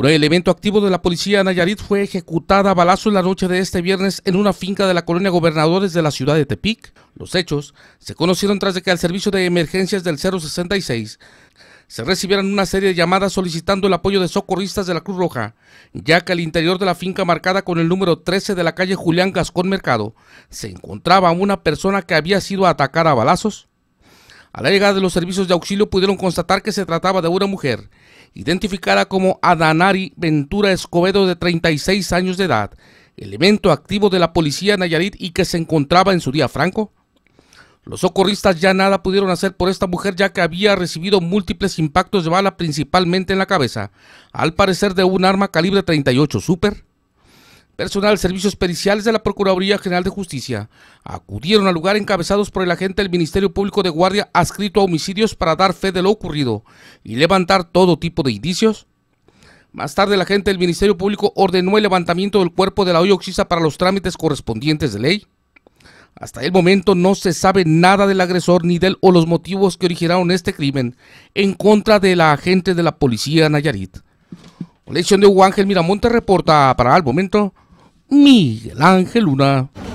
Un elemento activo de la policía Nayarit fue ejecutada a balazo en la noche de este viernes en una finca de la colonia Gobernadores de la ciudad de Tepic. Los hechos se conocieron tras de que al servicio de emergencias del 066 se recibieran una serie de llamadas solicitando el apoyo de socorristas de la Cruz Roja, ya que al interior de la finca marcada con el número 13 de la calle Julián Gascón Mercado se encontraba una persona que había sido atacada a balazos a la llegada de los servicios de auxilio pudieron constatar que se trataba de una mujer, identificada como Adanari Ventura Escobedo de 36 años de edad, elemento activo de la policía Nayarit y que se encontraba en su día franco. Los socorristas ya nada pudieron hacer por esta mujer ya que había recibido múltiples impactos de bala principalmente en la cabeza, al parecer de un arma calibre 38 Super. Personal Servicios Periciales de la Procuraduría General de Justicia acudieron al lugar encabezados por el agente del Ministerio Público de Guardia adscrito a homicidios para dar fe de lo ocurrido y levantar todo tipo de indicios. Más tarde, el agente del Ministerio Público ordenó el levantamiento del cuerpo de la hoy para los trámites correspondientes de ley. Hasta el momento no se sabe nada del agresor ni del o los motivos que originaron este crimen en contra de la agente de la policía Nayarit. Lección de Hugo Ángel Miramonte reporta para el momento Miguel Ángel Luna.